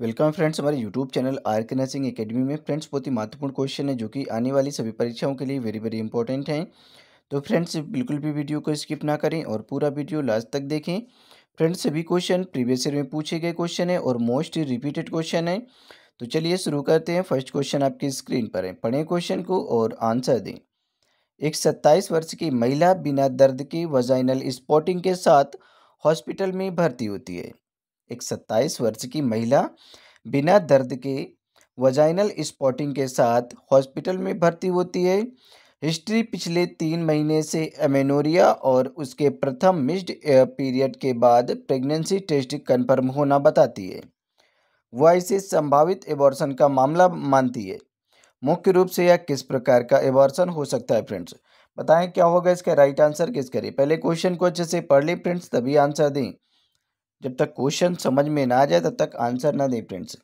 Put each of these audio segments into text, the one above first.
welcome friends हमारे YouTube channel R K nursing academy में friends बहुत ही महत्वपूर्ण क्वेश्चन है जो कि आने वाली सभी परीक्षाओं के लिए वेरी वेरी इंपॉर्टेंट हैं तो फ्रेंड्स बिल्कुल भी वीडियो को स्किप ना करें और पूरा वीडियो लास्ट तक देखें फ्रेंड्स सभी क्वेश्चन प्रीवियस ईयर में पूछे गए क्वेश्चन है और मोस्ट रिपीटेड क्वेश्चन है तो चलिए शुरू करते हैं फर्स्ट क्वेश्चन आपकी स्क्रीन पर है पढ़ें क्वेश्चन को और आंसर दें एक सत्ताईस वर्ष की महिला बिना दर्द की वजाइनल स्पॉटिंग के साथ हॉस्पिटल में भर्ती होती है एक 27 वर्ष की महिला बिना दर्द के वजाइनल स्पॉटिंग के साथ हॉस्पिटल में भर्ती होती है हिस्ट्री पिछले तीन महीने से एमेनोरिया और उसके प्रथम मिस्ड पीरियड के बाद प्रेगनेंसी टेस्ट कन्फर्म होना बताती है वह इसे संभावित एबॉर्सन का मामला मानती है मुख्य रूप से यह किस प्रकार का एबॉर्सन हो सकता है फ्रेंड्स बताएं क्या होगा इसका राइट आंसर किस करें पहले क्वेश्चन को अच्छे से पढ़ लें फ्रेंड्स तभी आंसर दें जब तक क्वेश्चन समझ में ना आ जाए तब तक आंसर ना दें फ्रेंड्स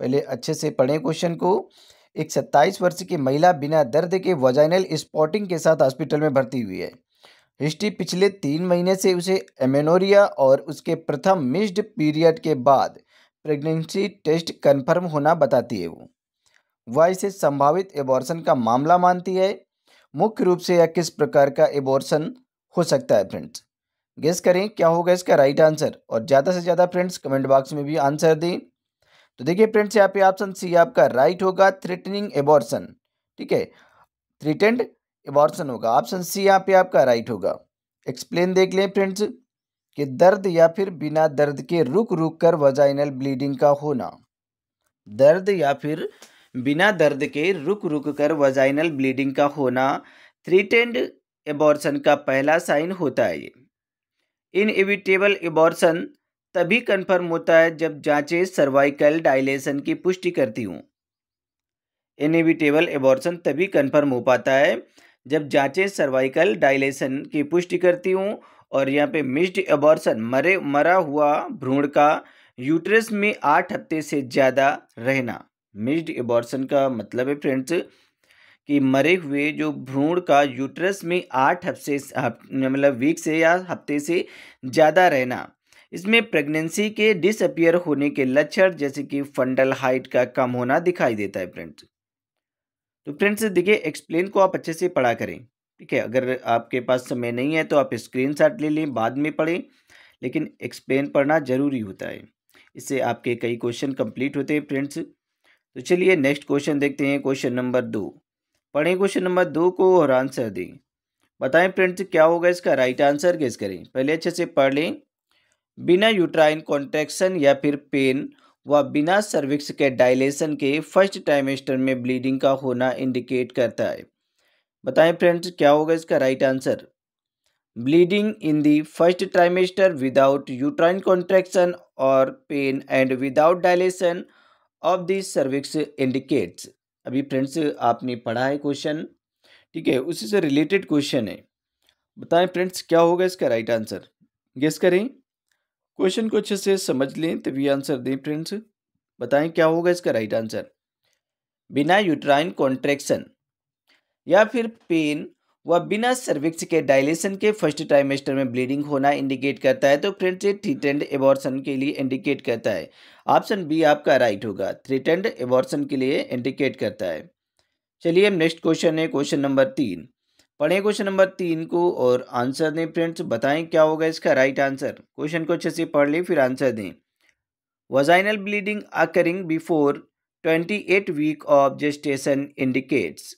पहले अच्छे से पढ़ें क्वेश्चन को एक सत्ताईस वर्ष की महिला बिना दर्द के वजाइनल स्पॉटिंग के साथ हॉस्पिटल में भर्ती हुई है हिस्ट्री पिछले तीन महीने से उसे एमेनोरिया और उसके प्रथम मिस्ड पीरियड के बाद प्रेगनेंसी टेस्ट कन्फर्म होना बताती है वो वह इसे संभावित एबॉर्सन का मामला मानती है मुख्य रूप से यह किस प्रकार का एबॉर्सन हो सकता है फ्रेंड्स गेस करें क्या होगा इसका राइट आंसर और ज़्यादा से ज़्यादा फ्रेंड्स कमेंट बॉक्स में भी आंसर दें तो देखिए फ्रेंड्स यहाँ पे ऑप्शन सी आपका राइट होगा थ्रेटनिंग एबॉर्सन ठीक है थ्रिटेंड एबॉर्सन होगा ऑप्शन सी यहाँ पे आपका राइट होगा एक्सप्लेन देख लें फ्रेंड्स कि दर्द या फिर बिना दर्द के रुक रुक कर वजाइनल ब्लीडिंग का होना दर्द या फिर बिना दर्द के रुक रुक कर वजाइनल ब्लीडिंग का होना थ्रिटेंड एबॉर्सन का पहला साइन होता है ये इनएविटेबल इबॉर्सन तभी कन्फर्म होता है जब जांचें सर्वाइकल डायलेशन की पुष्टि करती हूँ इनएविटेबल एबॉर्सन तभी कन्फर्म हो पाता है जब जांचें सर्वाइकल डायलेशन की पुष्टि करती हूँ और यहाँ पे मिस्ड एबॉर्सन मरे मरा हुआ भ्रूण का यूट्रस में आठ हफ्ते से ज़्यादा रहना मिस्ड एबॉर्सन का मतलब है फ्रेंड्स कि मरे हुए जो भ्रूण का यूट्रस में आठ हफ्ते मतलब वीक से या हफ्ते से ज़्यादा रहना इसमें प्रेगनेंसी के डिसअपियर होने के लक्षण जैसे कि फंडल हाइट का कम होना दिखाई देता है फ्रेंड्स तो फ्रेंड्स देखिए एक्सप्लेन को आप अच्छे से पढ़ा करें ठीक है अगर आपके पास समय नहीं है तो आप स्क्रीन शॉट ले लें बाद में पढ़ें लेकिन एक्सप्लेन पढ़ना ज़रूरी होता है इससे आपके कई क्वेश्चन कंप्लीट होते हैं फ्रेंड्स तो चलिए नेक्स्ट क्वेश्चन देखते हैं क्वेश्चन नंबर दो पढ़ें क्वेश्चन नंबर दो को और आंसर दें बताएं फ्रेंड्स क्या होगा इसका राइट आंसर कैसे करें पहले अच्छे से पढ़ लें बिना यूट्राइन कॉन्ट्रैक्शन या फिर पेन व बिना सर्विक्स के डायलेशन के फर्स्ट टाइमेस्टर में ब्लीडिंग का होना इंडिकेट करता है बताएं फ्रेंड्स क्या होगा इसका right answer bleeding in the first trimester without uterine contraction और pain and without dilatation of the cervix indicates अभी फ्रेंड्स आपने पढ़ा है क्वेश्चन ठीक है उसी से रिलेटेड क्वेश्चन है बताएं फ्रेंड्स क्या होगा इसका राइट आंसर गेस करें क्वेश्चन को अच्छे से समझ लें तभी आंसर दें फ्रेंड्स बताएं क्या होगा इसका राइट आंसर बिना यूट्राइन कॉन्ट्रेक्शन या फिर पेन वह बिना सर्विक्स के डायलेशन के फर्स्ट ट्राइमेस्टर में ब्लीडिंग होना इंडिकेट करता है तो फ्रेंड्स ये थ्रीटेंड एबॉर्सन के लिए इंडिकेट करता है ऑप्शन बी आपका राइट होगा थ्रीटेंड एबॉर्सन के लिए इंडिकेट करता है चलिए नेक्स्ट क्वेश्चन है क्वेश्चन नंबर तीन पढ़ें क्वेश्चन नंबर तीन को और आंसर दें फ्रेंड्स बताएं क्या होगा इसका राइट आंसर क्वेश्चन को अच्छे से पढ़ लें फिर आंसर दें vaginal bleeding occurring before twenty eight week of gestation indicates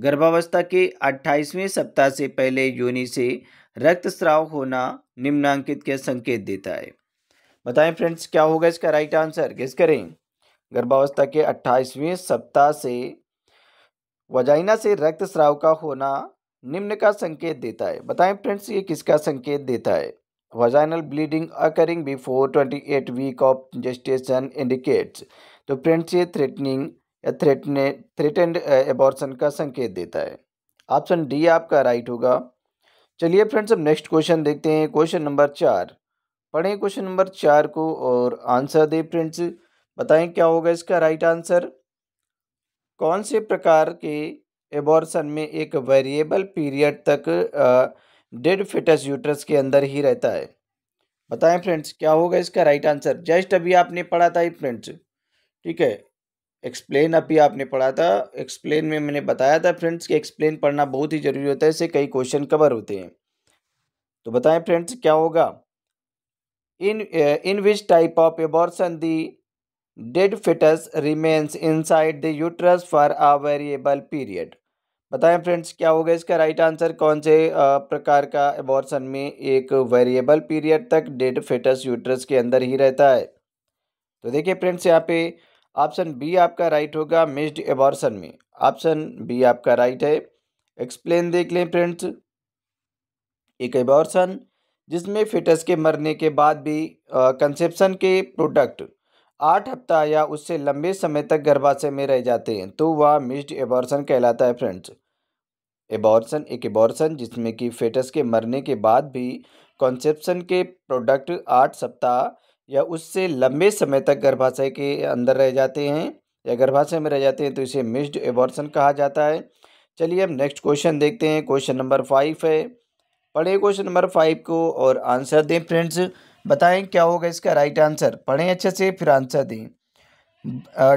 गर्भावस्था के 28वें सप्ताह से पहले योनि से रक्तस्राव होना निम्नांकित के संकेत देता है बताएं फ्रेंड्स क्या होगा इसका राइट आंसर गेस करें गर्भावस्था के 28वें सप्ताह से वजाइना से रक्तस्राव का होना निम्न का संकेत देता है बताएं फ्रेंड्स ये किसका संकेत देता है vaginal bleeding occurring before twenty week of gestation indicates तो फ्रेंड्स ये थ्रेटनिंग या थ्रेटने थ्रेटेंड एबॉर्सन का संकेत देता है ऑप्शन डी आपका राइट होगा चलिए फ्रेंड्स अब नेक्स्ट क्वेश्चन देखते हैं क्वेश्चन नंबर चार पढ़ें क्वेश्चन नंबर चार को और आंसर दें फ्रेंड्स बताएं क्या होगा इसका राइट आंसर कौन से प्रकार के एबॉर्सन में एक वेरिएबल पीरियड तक डेड फिटस यूट्रस के अंदर ही रहता है बताएं फ्रेंड्स क्या होगा इसका राइट आंसर जस्ट अभी आपने पढ़ा था फ्रेंड्स ठीक है एक्सप्लेन अभी आपने पढ़ा था एक्सप्लेन में मैंने बताया था फ्रेंड्स कि एक्सप्लेन पढ़ना बहुत ही ज़रूरी होता है इससे कई क्वेश्चन कवर होते हैं तो बताएं फ्रेंड्स क्या होगा in in which type of abortion the dead foetus remains inside the uterus for a variable period बताएं फ्रेंड्स क्या होगा इसका राइट आंसर कौन से uh, प्रकार का एबॉर्सन में एक वेरिएबल पीरियड तक डेड फिटस यूट्रस के अंदर ही रहता है तो देखिए फ्रेंड्स यहाँ पे ऑप्शन बी आपका राइट होगा मिस्ड एबॉर्सन में ऑप्शन बी आपका राइट है एक्सप्लेन देख लें फ्रेंड्स एक एबॉर्सन जिसमें फिटस के मरने के बाद भी कंसेप्शन के प्रोडक्ट आठ हफ्ता या उससे लंबे समय तक गर्भाशय में रह जाते हैं तो वह मिस्ड एबॉर्सन कहलाता है फ्रेंड्स एबॉर्सन एक एबॉर्सन जिसमें कि फेटस के मरने के बाद भी कॉन्सेप्शन के प्रोडक्ट आठ सप्ताह या उससे लंबे समय तक गर्भाशय के अंदर रह जाते हैं या गर्भाशय में रह जाते हैं तो इसे मिस्ड एबॉर्सन कहा जाता है चलिए अब नेक्स्ट क्वेश्चन देखते हैं क्वेश्चन नंबर फाइव है पढ़ें क्वेश्चन नंबर फाइव को और आंसर दें फ्रेंड्स बताएं क्या होगा इसका राइट आंसर पढ़ें अच्छे से फिर आंसर दें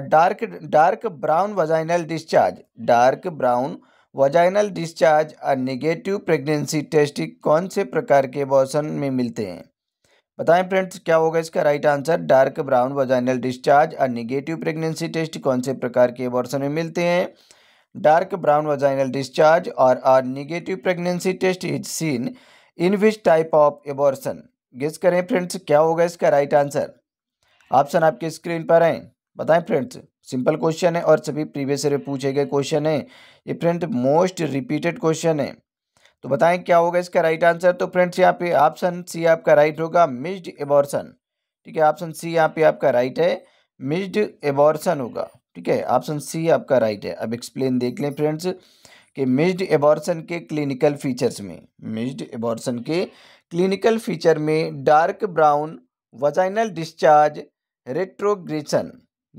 dark dark brown vaginal discharge dark brown vaginal discharge और निगेटिव प्रेगनेंसी टेस्टिंग कौन से प्रकार के एबॉर्सन में मिलते हैं बताएं फ्रेंड्स क्या होगा इसका right answer dark brown vaginal discharge और निगेटिव प्रेगनेंसी टेस्ट कौन से प्रकार के एबॉर्सन में मिलते हैं डार्क ब्राउन वजाइनल डिस्चार्ज और or negative pregnancy test is seen in which type of abortion guess करें फ्रेंड्स क्या होगा इसका राइट आंसर ऑप्शन आपके स्क्रीन पर आए बताएं फ्रेंड्स सिंपल क्वेश्चन है और सभी प्रीवियस ईयर पूछे गए क्वेश्चन है ये फ्रेंड मोस्ट रिपीटेड क्वेश्चन है तो बताएं क्या होगा इसका राइट आंसर तो फ्रेंड्स यहाँ पे ऑप्शन सी आपका राइट होगा मिस्ड एबॉर्सन ठीक है ऑप्शन सी यहाँ पे आपका राइट है मिस्ड एबॉर्सन होगा ठीक है ऑप्शन सी आपका राइट है अब एक्सप्लेन देख लें फ्रेंड्स कि मिस्ड एबॉर्सन के क्लिनिकल फीचर्स में मिस्ड एबॉर्सन के क्लिनिकल फीचर में dark brown vaginal discharge retrogression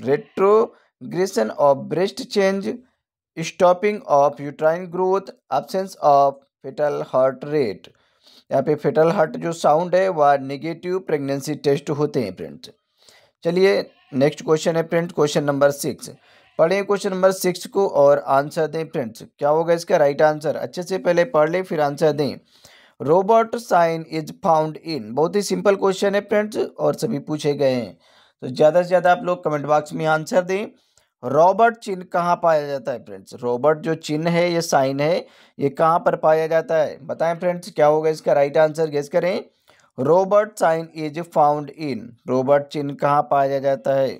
retrogression of breast change stopping of uterine growth absence of foetal heart rate यहाँ पे फेटल हार्ट जो साउंड है वह निगेटिव प्रेगनेंसी टेस्ट होते हैं प्रिंट चलिए नेक्स्ट क्वेश्चन है प्रिंट क्वेश्चन नंबर सिक्स पढ़ें क्वेश्चन नंबर सिक्स को और आंसर दें प्रिंट्स क्या होगा इसका राइट आंसर अच्छे से पहले पढ़ लें फिर आंसर दें Robert sign is found in बहुत ही सिंपल क्वेश्चन है प्रिंट्स और सभी पूछे गए हैं तो ज़्यादा से ज़्यादा आप लोग कमेंट बॉक्स में आंसर दें रॉबर्ट चिन्ह कहाँ पाया जाता है फ्रेंड्स रॉबर्ट जो चिन्ह है ये साइन है ये कहाँ पर पाया जाता है बताएं फ्रेंड्स क्या होगा इसका राइट आंसर गेस करें Robert sign is found in Robert चिन्ह कहाँ पाया जाता है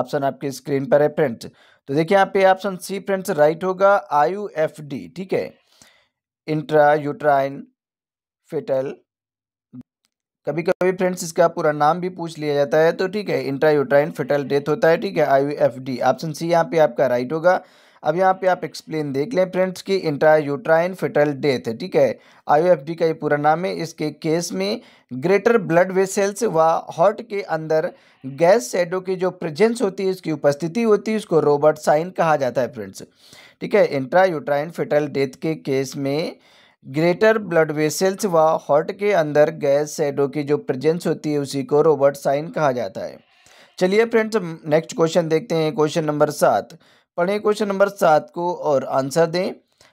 ऑप्शन आपके स्क्रीन पर है फ्रेंड्स तो देखिए यहाँ पे ऑप्शन सी फ्रेंड्स राइट होगा यू एफ डी ठीक है इंट्रा यूट्राइन फिटल कभी कभी फ्रेंड्स इसका पूरा नाम भी पूछ लिया जाता है तो ठीक है इंट्रायूट्राइन फिटल डेथ होता है ठीक है आई ऑप्शन सी यहाँ पे आपका राइट होगा अब यहाँ पे आप एक्सप्लेन देख लें friends intra intrauterine foetal death है ठीक है डी का ये पूरा नाम है इसके केस में ग्रेटर ब्लड वेसल्स व हॉट के अंदर गैस सेडो की जो प्रेजेंस होती है इसकी उपस्थिति होती है इसको रोबर्ट साइन कहा जाता है फ्रेंड्स ठीक है इंट्रायूट्राइन फिटल डेथ के केस में ग्रेटर ब्लड वेसेल्स व हॉट के अंदर गैस शेडो की जो प्रेजेंस होती है उसी को रोबर्ट साइन कहा जाता है चलिए फ्रेंड्स नेक्स्ट क्वेश्चन देखते हैं क्वेश्चन नंबर सात पढ़ें क्वेश्चन नंबर सात को और आंसर दें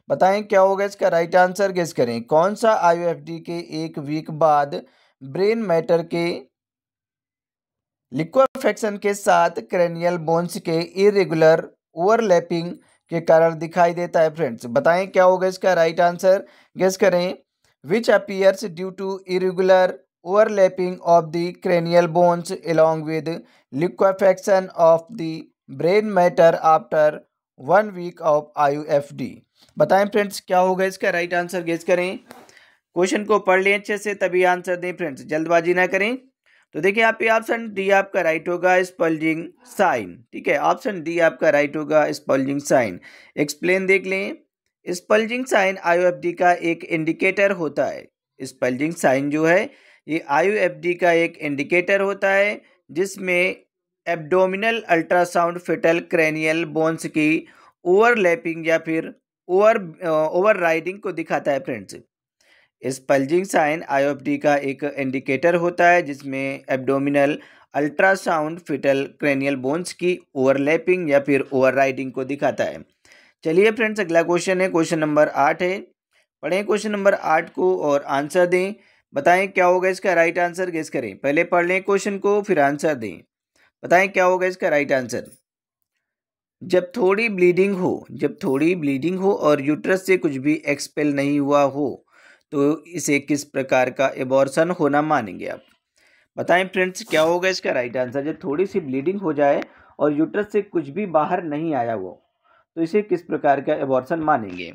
बताएं क्या होगा इसका राइट आंसर गेस करें कौन सा आई के एक वीक बाद ब्रेन मैटर के लिक्वाफेक्शन के साथ क्रेनियल बोन्स के इरेगुलर ओवरलैपिंग के कारण दिखाई देता है फ्रेंड्स बताएं क्या होगा इसका राइट आंसर गेस करें which appears due to irregular overlapping of the cranial bones along with liquefaction of the brain matter after one week F D बताएं फ्रेंड्स क्या होगा इसका राइट आंसर गेस करें क्वेश्चन को पढ़ लें अच्छे से तभी आंसर दें फ्रेंड्स जल्दबाजी ना करें तो देखिए यहाँ पे ऑप्शन डी आपका राइट होगा स्पल्जिंग साइन ठीक है ऑप्शन डी आपका राइट होगा स्पल्जिंग साइन एक्सप्लेन देख लें स्पल्जिंग साइन एफ डी का एक इंडिकेटर होता है स्पल्जिंग साइन जो है ये एफ डी का एक इंडिकेटर होता है जिसमें abdominal ultrasound foetal cranial bones की ओवरलैपिंग या फिर ओवर ओवर राइडिंग को दिखाता है फ्रेंड्स इस पल्जिंग साइन आईओपटी का एक इंडिकेटर होता है जिसमें abdominal ultrasound foetal cranial bones की ओवरलैपिंग या फिर ओवरराइडिंग को दिखाता है चलिए फ्रेंड्स अगला क्वेश्चन है क्वेश्चन नंबर आठ है पढ़ें क्वेश्चन नंबर आठ को और आंसर दें बताएं क्या होगा इसका राइट आंसर गेस करें पहले पढ़ लें क्वेश्चन को फिर आंसर दें बताएं क्या होगा इसका राइट आंसर जब थोड़ी ब्लीडिंग हो जब थोड़ी ब्लीडिंग हो और यूट्रस से कुछ भी एक्सपेल नहीं हुआ हो तो इसे किस प्रकार का एबॉर्सन होना मानेंगे आप बताएं फ्रेंड्स क्या होगा इसका राइट आंसर जब थोड़ी सी ब्लीडिंग हो जाए और यूट्रस से कुछ भी बाहर नहीं आया हो तो इसे किस प्रकार का एबॉर्सन मानेंगे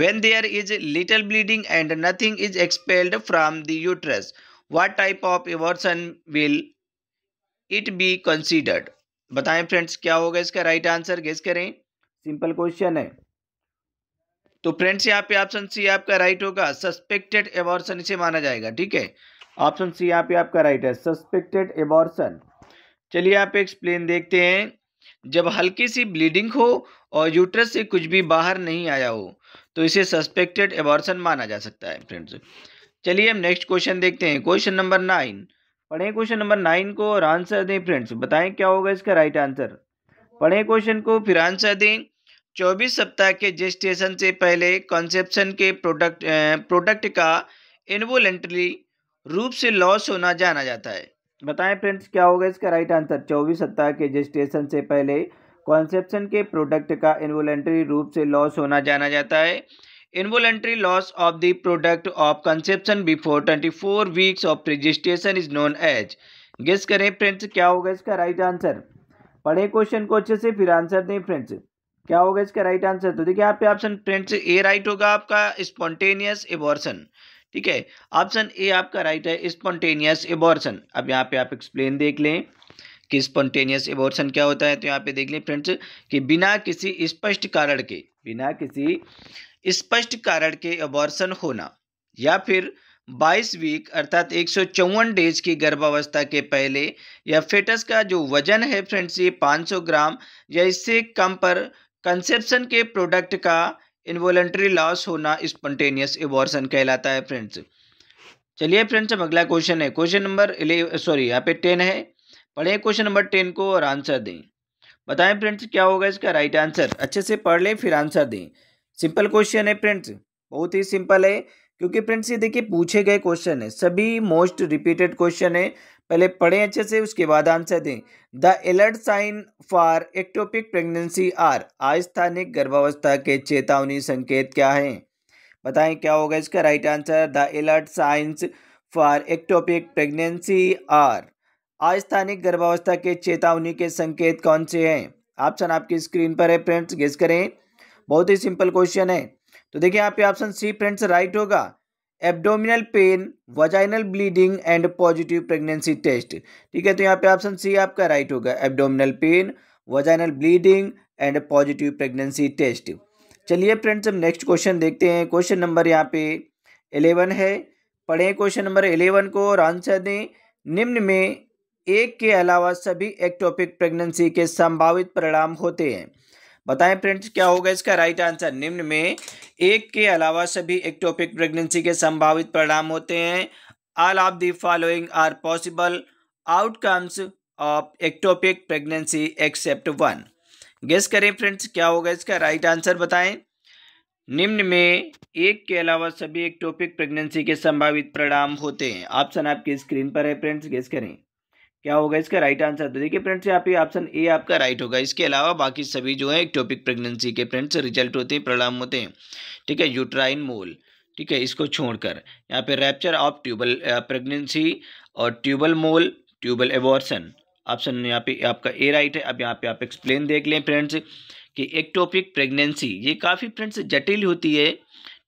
when there is little bleeding and nothing is expelled from the uterus what type of abortion will it be considered बताएं फ्रेंड्स क्या होगा इसका राइट आंसर गेस करें सिंपल क्वेश्चन है तो फ्रेंड्स यहाँ पे ऑप्शन सी आपका राइट होगा सस्पेक्टेड एबॉर्सन इसे माना जाएगा ठीक है ऑप्शन सी यहाँ पे आपका राइट है सस्पेक्टेड एबॉर्सन चलिए आप एक्सप्लेन देखते हैं जब हल्की सी ब्लीडिंग हो और यूट्रस से कुछ भी बाहर नहीं आया हो तो इसे सस्पेक्टेड एबॉर्सन माना जा सकता है फ्रेंड्स चलिए हम नेक्स्ट क्वेश्चन देखते हैं क्वेश्चन नंबर नाइन पढ़ें क्वेश्चन नंबर नाइन को और आंसर दें फ्रेंड्स बताएं क्या होगा इसका राइट आंसर पढ़ें क्वेश्चन को फिर आंसर दें 24 सप्ताह के जेस्टेशन से पहले कॉन्सेप्शन के प्रोडक्ट प्रोडक्ट का इन्वोलेंट्री रूप से लॉस होना जाना जाता है बताएं फ्रेंड्स क्या होगा इसका राइट आंसर 24 सप्ताह के जेस्टेशन से पहले कॉन्सेप्शन के प्रोडक्ट का इन्वोलेंट्री रूप से लॉस होना जाना जाता है involuntary loss of the product of conception before twenty weeks of registration is known as guess करें फ्रेंड्स क्या होगा इसका राइट आंसर पढ़े क्वेश्चन को अच्छे से फिर आंसर दें फ्रेंड्स क्या होगा इसका राइट आंसर तो देखिए आप ऑप्शन फ्रेंड्स ए राइट होगा आपका स्पॉन्टेनियस एबॉर्सन ठीक है ऑप्शन ए आपका राइट है स्पॉन्टेनियस एबॉर्सन अब यहाँ पे आप एक्सप्लेन देख लें कि स्पॉन्टेनियस एबॉर्सन क्या होता है तो यहाँ पे देख लें फ्रेंड्स कि बिना किसी स्पष्ट कारण के बिना किसी स्पष्ट कारण के एबॉर्सन होना या फिर 22 वीक अर्थात एक डेज की गर्भावस्था के पहले या फेटस का जो वजन है फ्रेंड्स ये 500 ग्राम या इससे कम पर कंसेप्शन के प्रोडक्ट का इन्वोलेंट्री लॉस होना स्पॉन्टेनियस एबॉर्सन कहलाता है फ्रेंड्स चलिए फ्रेंड्स अब अगला क्वेश्चन है क्वेश्चन नंबर सॉरी यहाँ पे टेन है पढ़ें क्वेश्चन नंबर टेन को और आंसर दें बताएं फ्रेंड्स क्या होगा इसका राइट आंसर अच्छे से पढ़ लें फिर आंसर दें सिंपल क्वेश्चन है फ्रेंड्स बहुत ही सिंपल है क्योंकि फ्रेंड्स ये देखिए पूछे गए क्वेश्चन है सभी मोस्ट रिपीटेड क्वेश्चन है पहले पढ़ें अच्छे से उसके बाद आंसर दें the alert sign for ectopic pregnancy or आस्थानिक गर्भावस्था के चेतावनी संकेत क्या हैं बताएं क्या होगा इसका right answer the alert signs for ectopic pregnancy or आस्थानिक गर्भावस्था के चेतावनी के संकेत कौन से हैं ऑप्शन आपकी स्क्रीन पर है फ्रेंड्स गेस करें बहुत ही सिंपल क्वेश्चन है तो देखिए यहाँ पे ऑप्शन सी फ्रेंड्स राइट होगा abdominal pain vaginal bleeding and positive pregnancy test ठीक है तो यहाँ पे ऑप्शन सी आपका राइट होगा abdominal pain vaginal bleeding and positive pregnancy test चलिए फ्रेंड्स हम नेक्स्ट क्वेश्चन देखते हैं क्वेश्चन नंबर यहाँ पे एलेवन है पढ़ें क्वेश्चन नंबर एलेवन को और आंसर दें निम्न में एक के अलावा सभी एक्टोपिक प्रेगनेंसी के संभावित परिणाम होते हैं बताएं फ्रेंड्स क्या होगा इसका राइट आंसर निम्न में एक के अलावा सभी एक्टोपिक प्रेगनेंसी के संभावित परिणाम होते हैं all of the following are possible outcomes of ectopic pregnancy except one guess करें फ्रेंड्स क्या होगा इसका राइट आंसर बताएं निम्न में एक के अलावा सभी एक्टोपिक प्रेगनेंसी के संभावित परिणाम होते हैं ऑप्शन आपकी स्क्रीन पर है फ्रेंड्स गेस करें क्या होगा इसका राइट आंसर तो देखिए फ्रेंड्स यहाँ पे ऑप्शन ए आपका राइट होगा इसके अलावा बाकी सभी जो है एक्टोपिक प्रेगनेंसी के फ्रेंड्स रिजल्ट होते हैं प्रणाम होते हैं ठीक है यूट्राइन मोल ठीक है इसको छोड़कर यहाँ पे रैप्चर ऑफ ट्यूबल प्रेगनेंसी और tubal mole tubal abortion option यहाँ पे आपका ए राइट है अब यहाँ पे आप एक्सप्लेन देख लें फ्रेंड्स कि एक्टोपिक प्रेगनेंसी ये काफ़ी फ्रेंड्स जटिल होती है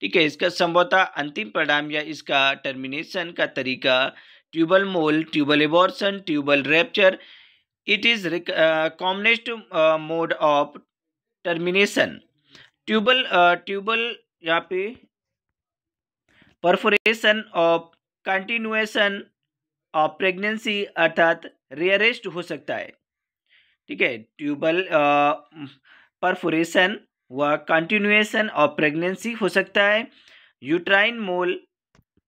ठीक है इसका संभवतः अंतिम परिणाम या इसका टर्मिनेशन का तरीका tubal mole tubal abortion tubal rupture it is commonest mode of termination tubal tubal यहाँ पे perforation of continuation of pregnancy अर्थात रेयरेस्ट हो सकता है ठीक है ट्यूबल परफोरेशन व कंटिन्यूएशन ऑफ प्रेगनेंसी हो सकता है यूट्राइन मोल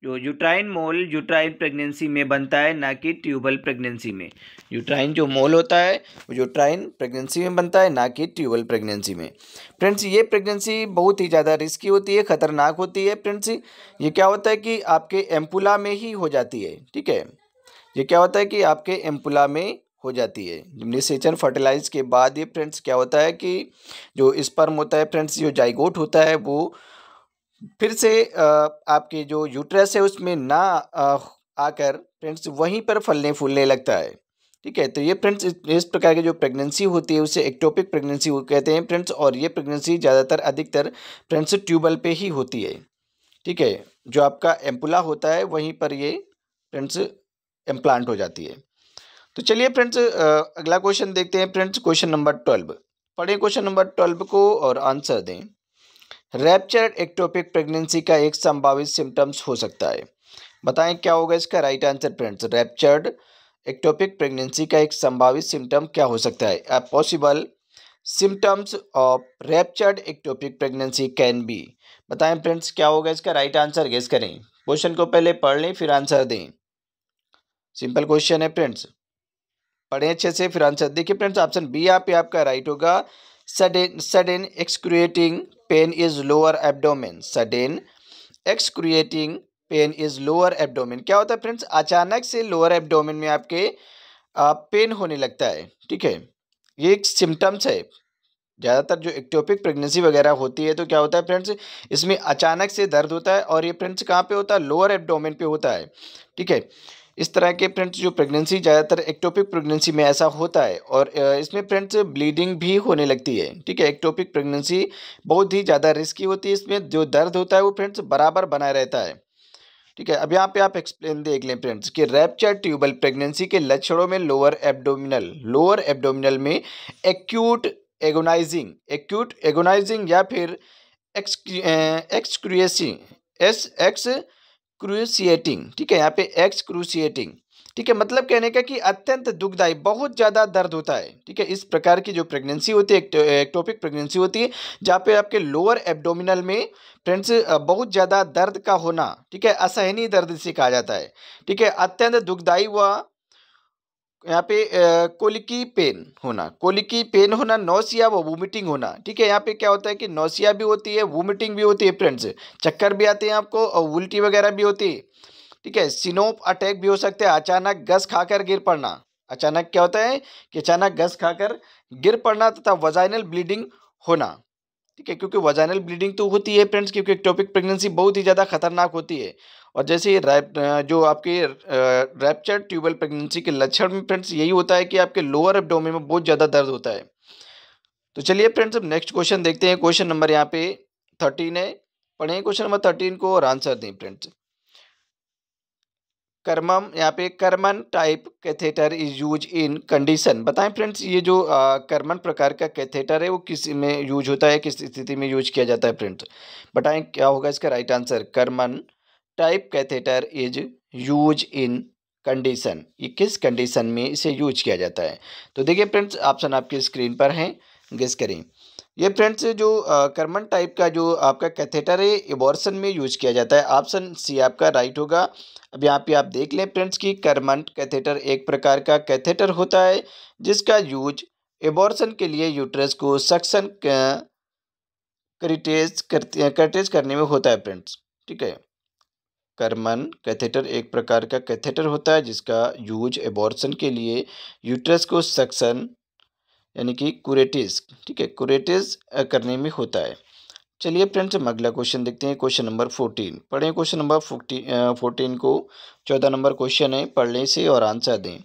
जो यूट्राइन मोल यूट्राइन प्रेगनेंसी में बनता है ना कि ट्यूबल प्रेगनेंसी में यूट्राइन जो मोल होता है वो यूट्राइन प्रेगनेंसी में बनता है ना कि ट्यूबल प्रेगनेंसी में फ्रेंड्स ये प्रेगनेंसी बहुत ही ज़्यादा रिस्की होती है ख़तरनाक होती है फ्रेंड्स ये क्या होता है कि आपके एम्पुला में ही हो जाती है ठीक है ये क्या होता है कि आपके एम्पुला में हो जाती है निशेचन फर्टिलाइज के बाद ये फ्रेंड्स क्या होता है कि जो स्पर्म होता है फ्रेंड्स जो जाइगोट होता है वो फिर से आपके जो यूट्रस है उसमें ना आकर फ्रेंड्स वहीं पर फलने फूलने लगता है ठीक है तो ये फ्रेंड्स इस प्रकार की जो प्रेगनेंसी होती है उसे एक्टोपिक प्रेगनेंसी कहते हैं फ्रेंड्स और ये प्रेगनेंसी ज़्यादातर अधिकतर फ्रेंड्स ट्यूबल पे ही होती है ठीक है जो आपका एम्पुला होता है वहीं पर ये फ्रेंड्स एम्प्लांट हो जाती है तो चलिए फ्रेंड्स अगला क्वेश्चन देखते हैं फ्रेंड्स क्वेश्चन नंबर ट्वेल्व पढ़ें क्वेश्चन नंबर ट्वेल्व को और आंसर दें रैप्चर्ड एक्टोपिक प्रेगनेंसी का एक संभावित सिम्टम्स हो सकता है बताएं क्या होगा इसका right answer friends ruptured ectopic pregnancy का एक संभावित सिम्टम क्या हो सकता है a possible symptoms of ruptured ectopic pregnancy can be बताएं फ्रेंड्स क्या होगा इसका राइट आंसर गेस करें क्वेश्चन को पहले पढ़ लें फिर आंसर दें सिंपल क्वेश्चन है फ्रेंड्स पढ़ें अच्छे से फिर आंसर देखिए फ्रेंड्स ऑप्शन बी आप आपका राइट होगा sudden sudden excruciating pain is lower abdomen sudden excruciating pain is lower abdomen क्या होता है फ्रेंड्स अचानक से लोअर एब्डोमिन में आपके पेन होने लगता है ठीक है ये एक सिम्टम्स है ज़्यादातर जो एक्टोपिक प्रेगनेंसी वगैरह होती है तो क्या होता है फ्रेंड्स इसमें अचानक से दर्द होता है और ये फ्रेंड्स कहाँ पे होता है लोअर एब्डोमेन पे होता है ठीक है इस तरह के प्रिंट्स जो प्रेगनेंसी ज़्यादातर एक्टोपिक प्रेगनेंसी में ऐसा होता है और इसमें प्रिंट्स ब्लीडिंग भी होने लगती है ठीक है एक्टोपिक प्रेगनेंसी बहुत ही ज़्यादा रिस्की होती है इसमें जो दर्द होता है वो प्रिंट्स बराबर बना रहता है ठीक है अब यहाँ पे आप एक्सप्लेन देख लें फ्रेंड्स कि रैपचर ट्यूबल प्रेगनेंसी के लक्षणों में लोअर एबडोमिनल लोअर एबडोमिनल में एक्यूट एगोनाइजिंग एक्यूट एगोनाइजिंग या फिर एक्सक्रिएसी एस एक्स क्रूसिएटिंग ठीक है यहाँ पे एक्स क्रूसिएटिंग ठीक है मतलब कहने का कि अत्यंत दुखदायी बहुत ज़्यादा दर्द होता है ठीक है इस प्रकार की जो प्रेगनेंसी होती है एक्टोपिक प्रेगनेंसी होती है जहाँ पे आपके लोअर एब्डोमिनल में फ्रेंड्स बहुत ज़्यादा दर्द का होना ठीक है असहनीय दर्द से कहा जाता है ठीक है अत्यंत दुखदायी हुआ यहाँ पे कोलिकी पेन होना कोलिकी पेन होना नौसिया व वोमिटिंग होना ठीक है यहाँ पे क्या होता है कि नौसिया भी होती है वोमिटिंग भी होती है फ्रेंड्स चक्कर भी आते हैं आपको और उल्टी वगैरह भी होती है ठीक है सिनोप अटैक भी हो सकता है अचानक गस खाकर गिर पड़ना अचानक क्या होता है कि अचानक गस खाकर गिर पड़ना तथा वजाइनल ब्लीडिंग होना ठीक है क्योंकि वजाइनल ब्लीडिंग तो होती है फ्रेंड्स क्योंकि टॉपिक प्रेगनेंसी बहुत ही ज़्यादा खतरनाक होती है और जैसे रैप जो आपके रैप्चर ट्यूबल प्रेगनेंसी के लक्षण में फ्रेंड्स यही होता है कि आपके लोअर एबडोमे में बहुत ज़्यादा दर्द होता है तो चलिए फ्रेंड्स अब नेक्स्ट क्वेश्चन देखते हैं क्वेश्चन नंबर यहाँ पे थर्टीन है पढ़े क्वेश्चन नंबर थर्टीन को और आंसर दें फ्रेंड्स कर्मम यहाँ पे Karman type catheter is use in condition बताएं फ्रेंड्स ये जो आ, कर्मन प्रकार का कैथेटर है वो किस में यूज होता है किस स्थिति में यूज किया जाता है फ्रेंड्स बताएं क्या होगा इसका right answer Karman type catheter is use in condition ये किस कंडीशन में इसे यूज किया जाता है तो देखिए फ्रेंड्स ऑप्शन आपकी स्क्रीन पर हैं गेस करें ये फ्रेंड्स जो कर्मन टाइप का जो आपका कैथेटर है एबॉर्सन में यूज किया जाता है ऑप्शन सी आपका राइट होगा अब यहाँ पे आप देख लें फ्रेंड्स कि कर्मन कैथेटर एक प्रकार का कैथेटर होता है जिसका यूज एबॉर्सन के लिए यूट्रस को सक्सन क्रिटेज करते करटेज करने में होता है फ्रेंड्स ठीक है कर्मन कैथेटर एक प्रकार का कैथेटर होता है जिसका यूज एबॉर्सन के लिए यूट्रस को सक्सन यानी कि कुरेटिस ठीक है कुरेटिस करने में होता है चलिए फ्रेंड्स हम अगला क्वेश्चन देखते हैं क्वेश्चन नंबर फोर्टीन पढ़ें क्वेश्चन नंबर फोर्टीन को चौदह नंबर क्वेश्चन है पढ़ने से और आंसर दें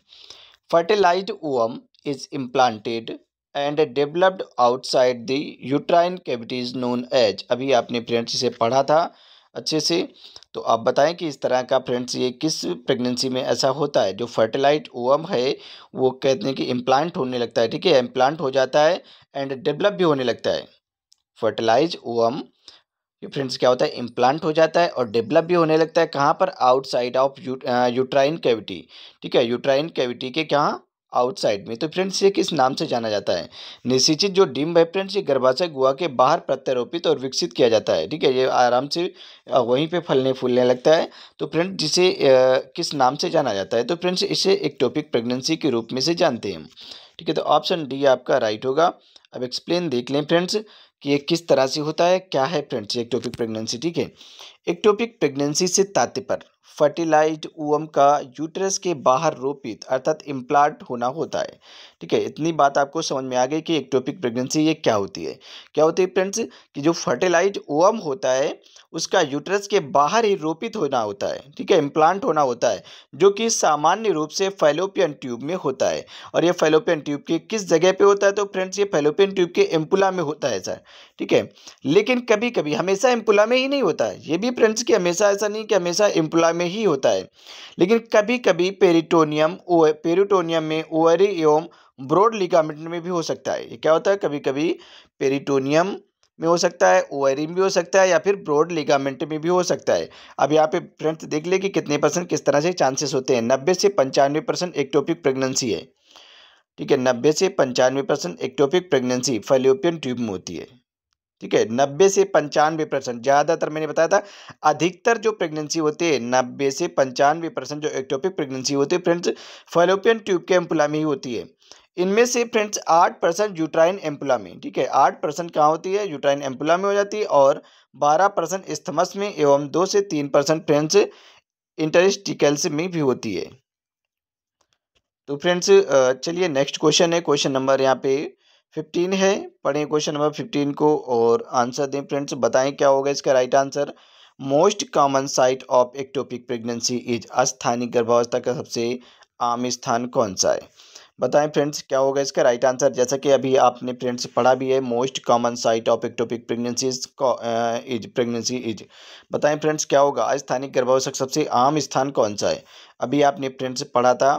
fertilise ovum is implanted and developed outside the uterine cavities known as अभी आपने फ्रेंड्स इसे पढ़ा था अच्छे से तो आप बताएं कि इस तरह का फ्रेंड्स ये किस प्रेगनेंसी में ऐसा होता है जो फर्टिलाइट ओवम है वो कहते हैं कि इम्प्लांट होने लगता है ठीक है इम्प्लांट हो जाता है एंड डेवलप भी होने लगता है फर्टिलाइज ओवम ये फ्रेंड्स क्या होता है इम्प्लांट हो जाता है और डेवलप भी होने लगता है कहाँ पर आउटसाइड ऑफ यूट्राइन कैविटी ठीक है यूट्राइन कैविटी के कहाँ आउटसाइड में तो फ्रेंड्स ये किस नाम से जाना जाता है निशिचित जो डिम है फ्रेंड्स ये गर्भाशय गुआ के बाहर प्रत्यारोपित और विकसित किया जाता है ठीक है ये आराम से वहीं पे फलने फूलने लगता है तो फ्रेंड्स जिसे किस नाम से जाना जाता है तो फ्रेंड्स इसे एक टॉपिक प्रेगनेंसी के रूप में से जानते हैं ठीक है तो ऑप्शन डी आपका राइट होगा अब एक्सप्लेन देख लें फ्रेंड्स कि ये किस तरह से होता है क्या है फ्रेंड्स एक टॉपिक प्रेगनेंसी ठीक है एक टॉपिक प्रेगनेंसी से तात्पर्य फर्टिलाइज ओवम का यूट्रस के बाहर रोपित अर्थात इम्प्लांट होना होता है ठीक है इतनी बात आपको समझ में आ गई कि एक्टोपिक प्रेगनेंसी ये क्या होती है क्या होती है फ्रेंड्स कि जो फर्टिलाइज ओवम होता है उसका यूट्रस के बाहर ही रोपित होना होता है ठीक है इम्प्लांट होना होता है जो कि सामान्य रूप से फेलोपियन ट्यूब में होता है और ये फेलोपियन ट्यूब के किस जगह पर होता है तो फ्रेंड्स ये फेलोपियन ट्यूब के एम्पुला में होता है सर ठीक है लेकिन कभी कभी हमेशा एम्पुला में ही नहीं होता है ये भी फ्रेंड्स कि हमेशा ऐसा नहीं कि हमेशा एम्पुला में ही होता है लेकिन कभी कभी पेरिटोनियम ओ पेरिटोनियम में ओवरी एवं ब्रॉड लिगामेंट में भी हो सकता है ये क्या होता है कभी कभी पेरिटोनियम में हो सकता है ओवरी में भी हो सकता है या फिर ब्रॉड लिगामेंट में भी हो सकता है अब यहाँ पे फ्रेंड्स देख ले कि कितने परसेंट किस तरह से चांसेस होते हैं नब्बे से पंचानवे परसेंट एक्टोपिक प्रेगनेंसी है ठीक है नब्बे से पंचानवे percent ectopic pregnancy fallopian tube में होती है ठीक है नब्बे से पंचानवे परसेंट ज़्यादातर मैंने बताया था अधिकतर जो प्रेगनेंसी होती है नब्बे से पंचानवे परसेंट जो एक्टोपिक प्रेगनेंसी होती है फ्रेंड्स फेलोपियन ट्यूब के एम्पुला में ही होती है इनमें से फ्रेंड्स आठ परसेंट यूट्राइन एम्पुला में ठीक है आठ परसेंट कहाँ होती है यूट्राइन एम्पुला में हो जाती है और बारह परसेंट स्थमस में एवं दो से तीन परसेंट फ्रेंड्स इंटरस्टिकल्स में भी होती है तो फ्रेंड्स चलिए नेक्स्ट क्वेश्चन है क्वेश्चन नंबर यहाँ पे फिफ्टीन है पढ़ें क्वेश्चन नंबर फिफ्टीन को और आंसर दें फ्रेंड्स बताएं क्या होगा इसका right answer most common site of ectopic pregnancy is अस्थानिक गर्भावस्था का सबसे आम स्थान कौन सा है बताएं फ्रेंड्स क्या होगा इसका राइट आंसर जैसा कि अभी आपने फ्रेंड्स पढ़ा भी है most common site of ectopic pregnancy is pregnancy is बताएं फ्रेंड्स क्या होगा अस्थानिक गर्भावस्था सबसे आम स्थान कौन सा है अभी आपने फ्रेंड्स पढ़ा था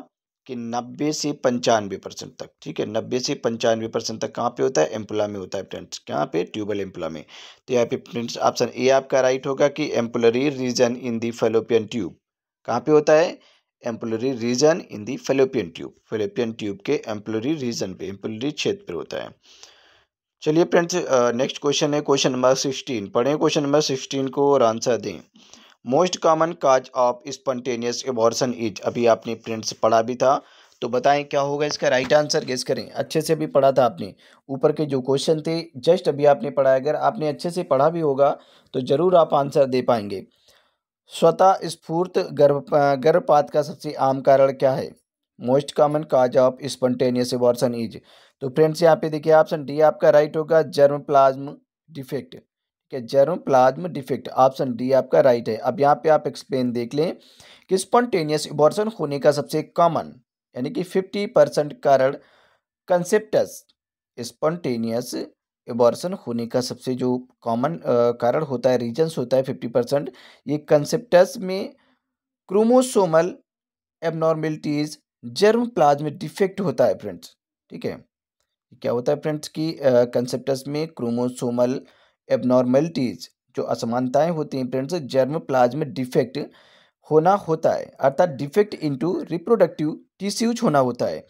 कि 90 से पंचानवे परसेंट तक ठीक है 90 से पंचानवे परसेंट तक कहाँ पे होता है एम्पुला में होता है फ्रेंड्स कहाँ पे ट्यूबल एम्पुला में तो यहाँ पे फ्रेंड्स ऑप्शन ए आपका राइट होगा कि ampullary region in the fallopian tube कहाँ पे होता है ampullary region in the fallopian tube fallopian tube के एम्पुलरी रीजन पे एम्पुलरी क्षेत्र पर होता है चलिए फ्रेंड्स नेक्स्ट क्वेश्चन है क्वेश्चन नंबर सिक्सटीन पढ़ें क्वेश्चन नंबर सिक्सटीन को और आंसर दें most common cause of spontaneous abortion is अभी आपने प्रिंट से पढ़ा भी था तो बताएं क्या होगा इसका राइट आंसर गेस करें अच्छे से भी पढ़ा था आपने ऊपर के जो क्वेश्चन थे जस्ट अभी आपने पढ़ा अगर आपने अच्छे से पढ़ा भी होगा तो ज़रूर आप आंसर दे पाएंगे स्वतः स्फूर्त गर्भ गर्भपात का सबसे आम कारण क्या है most common cause of spontaneous abortion is तो फ्रेंड्स यहाँ पे देखिए ऑप्शन डी आपका राइट होगा जर्म प्लाज्म डिफेक्ट कि germ plasm defect option D आपका राइट है अब यहाँ पे आप एक्सप्लेन देख लें कि स्पॉन्टेनियस इबॉर्सन होने का सबसे कॉमन यानी कि फिफ्टी परसेंट कारण कंसेप्टस स्पॉन्टेनियस इबॉर्सन होने का सबसे जो कॉमन कारण होता है रीजन्स होता है फिफ्टी परसेंट ये कंसेप्टस में chromosomal abnormalities germ plasm defect होता है फ्रेंड्स ठीक है क्या होता है फ्रेंड्स की कंसेप्टस में क्रोमोसोमल एबनॉर्मेलिटीज़ जो असमानताएं होती हैं फ्रेंड्स जर्म प्लाज्म डिफेक्ट होना होता है अर्थात डिफेक्ट इनटू रिप्रोडक्टिव टिश्यूज होना होता है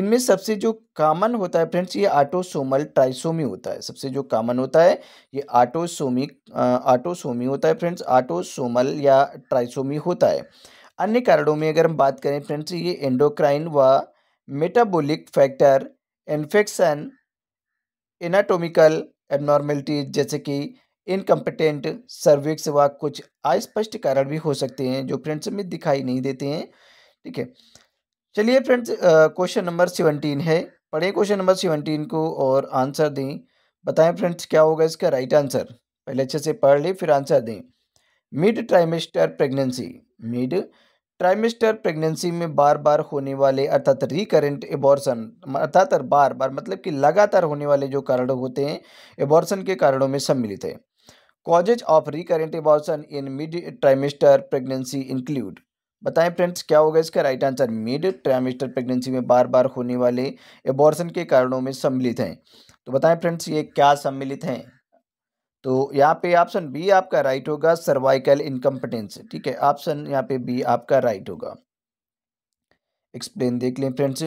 इनमें सबसे जो कामन होता है फ्रेंड्स ये आटोसोमल ट्राइसोमी होता है सबसे जो कामन होता है ये आटोसोमिक आटोसोमी होता है फ्रेंड्स आटोसोमल या ट्राइसोमी होता है अन्य कारणों में अगर हम बात करें फ्रेंड्स ये एंडोक्राइन व metabolic factor infection anatomical abnormalities जैसे कि इनकम्पिटेंट सर्विक्स व कुछ अस्पष्ट कारण भी हो सकते हैं जो फ्रेंड्स में दिखाई नहीं देते हैं ठीक है चलिए फ्रेंड्स क्वेश्चन नंबर सेवनटीन है पढ़ें क्वेश्चन नंबर सेवनटीन को और आंसर दें बताएं फ्रेंड्स क्या होगा इसका राइट आंसर पहले अच्छे से पढ़ लें फिर आंसर दें mid trimester pregnancy mid trimester pregnancy में बार बार होने वाले अर्थात रिकरेंट एबॉर्सन अर्थात बार बार मतलब कि लगातार होने वाले जो कारण होते हैं एबॉर्सन के कारणों में सम्मिलित है causes of recurrent abortion in mid trimester pregnancy include बताएं फ्रेंड्स क्या होगा इसका right answer mid trimester pregnancy में बार बार होने वाले एबॉर्सन के कारणों में सम्मिलित हैं तो बताएं फ्रेंड्स ये क्या सम्मिलित हैं तो यहाँ पे ऑप्शन बी आपका राइट होगा सर्वाइकल इनकम्पिटेंस ठीक है ऑप्शन यहाँ पे बी आपका राइट होगा एक्सप्लेन देख लें फ्रेंड्स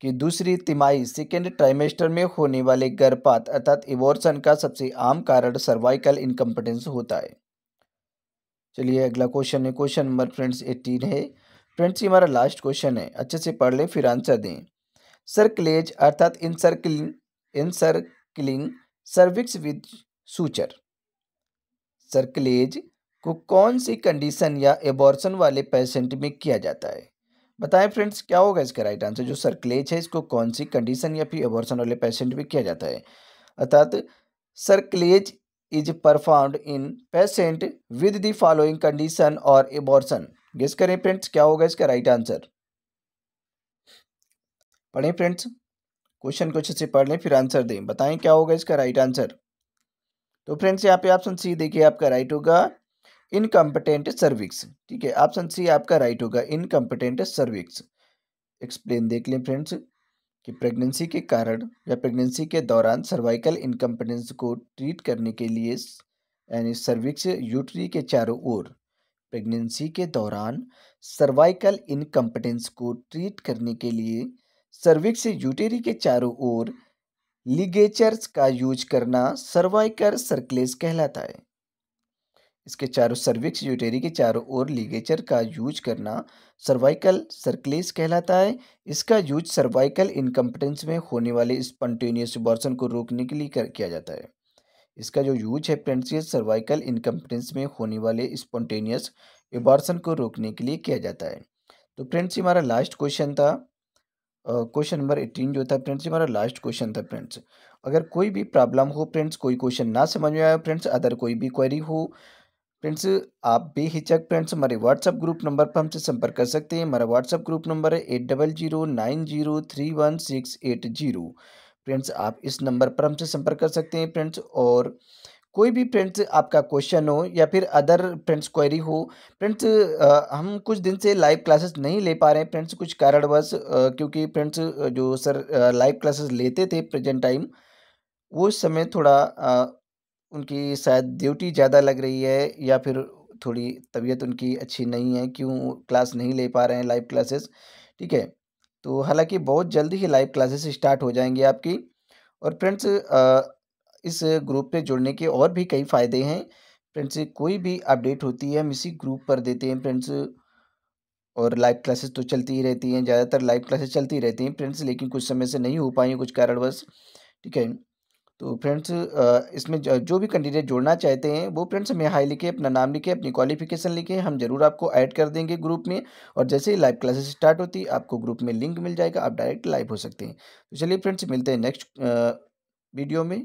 कि दूसरी तिमाही सेकेंड ट्राइमेस्टर में होने वाले गर्भपात अर्थात इवोर्सन का सबसे आम कारण सर्वाइकल इनकम्पिटेंस होता है चलिए अगला क्वेश्चन है क्वेश्चन नंबर फ्रेंड्स एटीन है फ्रेंड्स ये हमारा लास्ट क्वेश्चन है अच्छे से पढ़ लें फिर आंसर दें सर्कलेज अर्थात encircling encircling cervix with suture cerclage को कौन सी कंडीशन या एबॉर्सन वाले पेशेंट में किया जाता है बताएं फ्रेंड्स क्या होगा इसका राइट आंसर जो सर्कलेज है इसको कौन सी कंडीशन या फिर एबॉर्सन वाले पेशेंट में किया जाता है अर्थात cerclage is performed in patient with the following condition और एबॉर्सन गेस करें फ्रेंड्स क्या होगा इसका राइट आंसर पढ़ें फ्रेंड्स क्वेश्चन को अच्छे से पढ़ लें फिर आंसर दें बताएं क्या होगा इसका राइट आंसर तो फ्रेंड्स यहाँ पे ऑप्शन सी देखिए आपका राइट होगा इनकम्पटेंट सर्विक्स ठीक है ऑप्शन सी आपका राइट होगा इनकम्पटेंट सर्विक्स एक्सप्लेन देख लें फ्रेंड्स कि प्रेगनेंसी के कारण या प्रेगनेंसी के दौरान सर्वाइकल इनकम्पटेंस को ट्रीट करने के लिए यानी सर्विक्स यूटरी के चारों ओर प्रेगनेंसी के दौरान सर्वाइकल इनकम्पटेंस को ट्रीट करने के लिए सर्विक्स यूटेरी के चारों ओर लिगेचर्स का यूज करना सर्वाइकर सर्कलेस कहलाता है इसके चारों सर्विक्स यूटेरी के चारों ओर लिगेचर का यूज करना सर्वाइकल सर्कलेस कहलाता है इसका यूज सर्वाइकल इनकम्पिटेंस में होने वाले स्पॉन्टेनियस बॉर्सन को रोकने के लिए कर किया जाता है इसका जो यूज है फ्रेंड्स सर्वाइकल इनकम्पिटेंस में होने वाले स्पॉन्टेनियस एबॉर्सन को रोकने के लिए किया जाता है तो फ्रेंड्स ये हमारा लास्ट क्वेश्चन था क्वेश्चन नंबर एटीन जो था फ्रेंड्स हमारा लास्ट क्वेश्चन था फ्रेंड्स अगर कोई भी प्रॉब्लम हो फ्रेंड्स कोई क्वेश्चन ना समझ में आया फ्रेंड्स अदर कोई भी क्वेरी हो फ्रेंड्स आप बेहिचक फ्रेंड्स हमारे व्हाट्सअप ग्रुप नंबर पर हमसे संपर्क कर सकते हैं हमारा व्हाट्सअप ग्रुप नंबर है eight double zero nine zero three one six eight zero friends आप इस नंबर पर हमसे संपर्क कर सकते हैं फ्रेंड्स और कोई भी फ्रेंड्स आपका क्वेश्चन हो या फिर अदर फ्रेंड्स क्वेरी हो फ्रेंड्स हम कुछ दिन से लाइव क्लासेस नहीं ले पा रहे हैं फ्रेंड्स कुछ कारणवश क्योंकि फ्रेंड्स जो सर लाइव क्लासेस लेते थे प्रेजेंट टाइम वो समय थोड़ा आ, उनकी शायद ड्यूटी ज़्यादा लग रही है या फिर थोड़ी तबीयत उनकी अच्छी नहीं है क्यों क्लास नहीं ले पा रहे हैं लाइव क्लासेस ठीक है तो हालांकि बहुत जल्दी ही लाइव क्लासेस स्टार्ट हो जाएंगी आपकी और फ्रेंड्स इस ग्रुप पे जुड़ने के और भी कई फ़ायदे हैं फ्रेंड्स कोई भी अपडेट होती है हम इसी ग्रुप पर देते हैं फ्रेंड्स और लाइव क्लासेस तो चलती ही रहती हैं ज़्यादातर लाइव क्लासेस चलती रहती हैं फ्रेंड्स लेकिन कुछ समय से नहीं हो पाई कुछ कारणवश ठीक है तो फ्रेंड्स इसमें जो भी कैंडिडेट जोड़ना चाहते हैं वो फ्रेंड्स हमें हाई लिखे अपना नाम लिखे अपनी क्वालिफिकेशन लिखे हम जरूर आपको ऐड कर देंगे ग्रुप में और जैसे ही लाइव क्लासेस स्टार्ट होती है आपको ग्रुप में लिंक मिल जाएगा आप डायरेक्ट लाइव हो सकते हैं तो चलिए फ्रेंड्स मिलते हैं नेक्स्ट वीडियो में